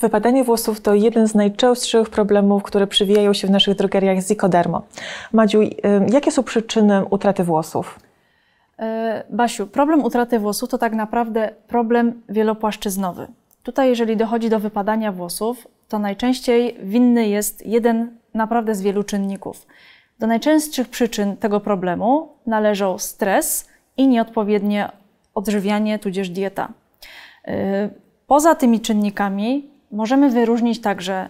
Wypadanie włosów to jeden z najczęstszych problemów, które przywijają się w naszych drogeriach Zikodermo. Madziu, y, jakie są przyczyny utraty włosów? E, Basiu, problem utraty włosów to tak naprawdę problem wielopłaszczyznowy. Tutaj, jeżeli dochodzi do wypadania włosów, to najczęściej winny jest jeden naprawdę z wielu czynników. Do najczęstszych przyczyn tego problemu należą stres i nieodpowiednie odżywianie tudzież dieta. E, Poza tymi czynnikami Możemy wyróżnić także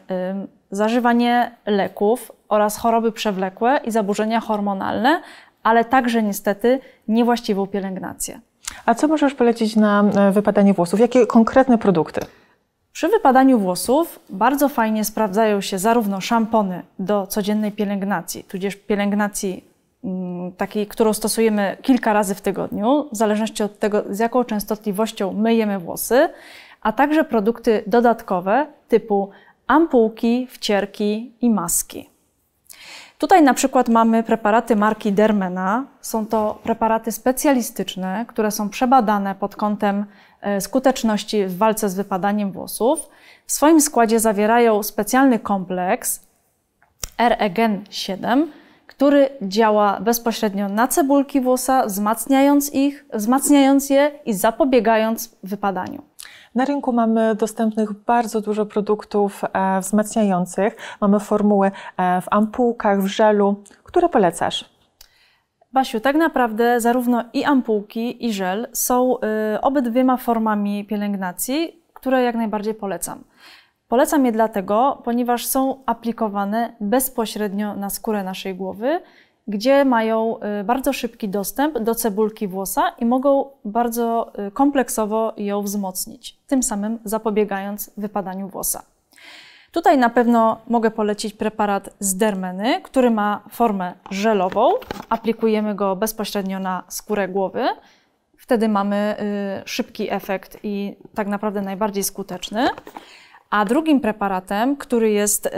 zażywanie leków oraz choroby przewlekłe i zaburzenia hormonalne, ale także niestety niewłaściwą pielęgnację. A co możesz polecić na e, wypadanie włosów? Jakie konkretne produkty? Przy wypadaniu włosów bardzo fajnie sprawdzają się zarówno szampony do codziennej pielęgnacji, tudzież pielęgnacji mm, takiej, którą stosujemy kilka razy w tygodniu, w zależności od tego, z jaką częstotliwością myjemy włosy, a także produkty dodatkowe typu ampułki, wcierki i maski. Tutaj na przykład mamy preparaty marki Dermena. Są to preparaty specjalistyczne, które są przebadane pod kątem e, skuteczności w walce z wypadaniem włosów. W swoim składzie zawierają specjalny kompleks REGEN 7, który działa bezpośrednio na cebulki włosa, wzmacniając ich, wzmacniając je i zapobiegając wypadaniu. Na rynku mamy dostępnych bardzo dużo produktów e, wzmacniających. Mamy formuły e, w ampułkach, w żelu. Które polecasz? Basiu, tak naprawdę zarówno i ampułki, i żel są e, obydwiema formami pielęgnacji, które jak najbardziej polecam. Polecam je dlatego, ponieważ są aplikowane bezpośrednio na skórę naszej głowy gdzie mają y, bardzo szybki dostęp do cebulki włosa i mogą bardzo y, kompleksowo ją wzmocnić, tym samym zapobiegając wypadaniu włosa. Tutaj na pewno mogę polecić preparat z dermeny, który ma formę żelową. Aplikujemy go bezpośrednio na skórę głowy. Wtedy mamy y, szybki efekt i tak naprawdę najbardziej skuteczny. A drugim preparatem, który jest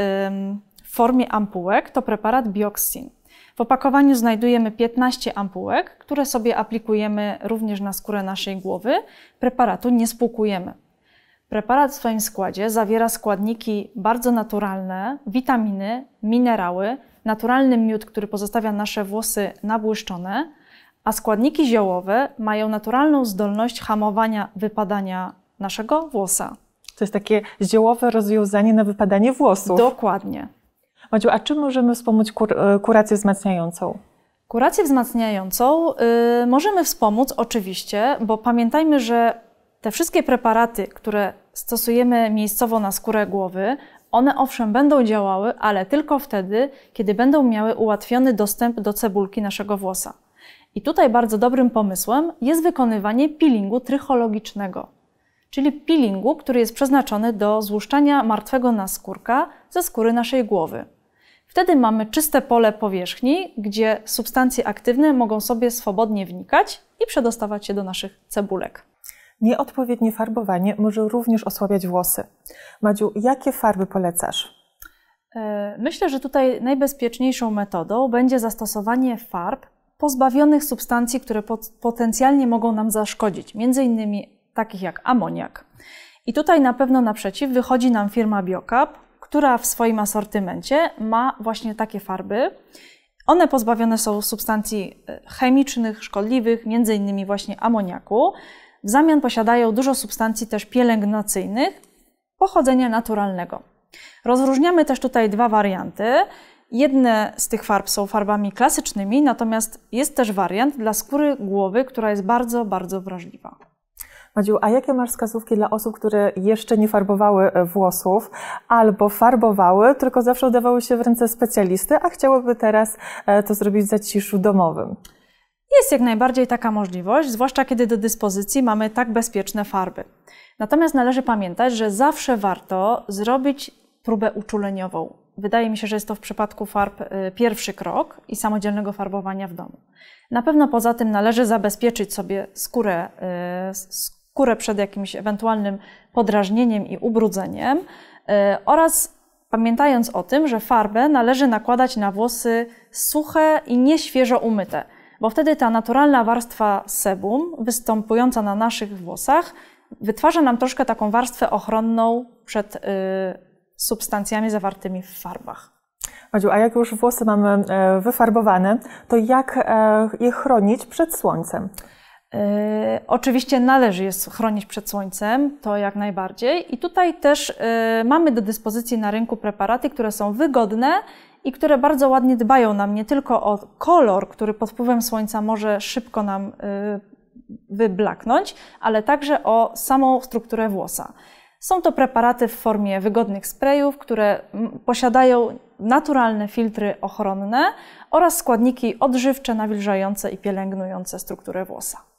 w formie ampułek, to preparat Bioxin. W opakowaniu znajdujemy 15 ampułek, które sobie aplikujemy również na skórę naszej głowy. Preparatu nie spłukujemy. Preparat w swoim składzie zawiera składniki bardzo naturalne, witaminy, minerały, naturalny miód, który pozostawia nasze włosy nabłyszczone, a składniki ziołowe mają naturalną zdolność hamowania wypadania naszego włosa. To jest takie ziołowe rozwiązanie na wypadanie włosów. Dokładnie. Madziu, a czym możemy wspomóc kur e, kurację wzmacniającą? Kurację wzmacniającą y, możemy wspomóc oczywiście, bo pamiętajmy, że te wszystkie preparaty, które stosujemy miejscowo na skórę głowy, one owszem będą działały, ale tylko wtedy, kiedy będą miały ułatwiony dostęp do cebulki naszego włosa. I tutaj bardzo dobrym pomysłem jest wykonywanie peelingu trychologicznego, czyli peelingu, który jest przeznaczony do złuszczania martwego naskórka ze skóry naszej głowy. Wtedy mamy czyste pole powierzchni, gdzie substancje aktywne mogą sobie swobodnie wnikać i przedostawać się do naszych cebulek. Nieodpowiednie farbowanie może również osłabiać włosy. Madziu, jakie farby polecasz? E, myślę, że tutaj najbezpieczniejszą metodą będzie zastosowanie farb pozbawionych substancji, które potencjalnie mogą nam zaszkodzić, między innymi takich jak amoniak. I tutaj na pewno naprzeciw wychodzi nam firma Biocap, która w swoim asortymencie ma właśnie takie farby. One pozbawione są substancji e, chemicznych, szkodliwych, m.in. właśnie amoniaku. W zamian posiadają dużo substancji też pielęgnacyjnych pochodzenia naturalnego. Rozróżniamy też tutaj dwa warianty. Jedne z tych farb są farbami klasycznymi, natomiast jest też wariant dla skóry głowy, która jest bardzo, bardzo wrażliwa. Madziu, a jakie masz wskazówki dla osób, które jeszcze nie farbowały e, włosów albo farbowały, tylko zawsze udawały się w ręce specjalisty, a chciałyby teraz e, to zrobić w zaciszu domowym? Jest jak najbardziej taka możliwość, zwłaszcza kiedy do dyspozycji mamy tak bezpieczne farby. Natomiast należy pamiętać, że zawsze warto zrobić próbę uczuleniową. Wydaje mi się, że jest to w przypadku farb e, pierwszy krok i samodzielnego farbowania w domu. Na pewno poza tym należy zabezpieczyć sobie skórę, skórę przed jakimś ewentualnym podrażnieniem i ubrudzeniem e, oraz pamiętając o tym, że farbę należy nakładać na włosy suche i nieświeżo umyte, bo wtedy ta naturalna warstwa sebum występująca na naszych włosach wytwarza nam troszkę taką warstwę ochronną przed y, substancjami zawartymi w farbach. Madziu, a jak już włosy mamy e, wyfarbowane, to jak e, je chronić przed słońcem? Y, oczywiście należy je chronić przed słońcem, to jak najbardziej. I tutaj też y, mamy do dyspozycji na rynku preparaty, które są wygodne i które bardzo ładnie dbają nam nie tylko o kolor, który pod wpływem słońca może szybko nam y, wyblaknąć, ale także o samą strukturę włosa. Są to preparaty w formie wygodnych sprayów, które posiadają naturalne filtry ochronne oraz składniki odżywcze, nawilżające i pielęgnujące strukturę włosa.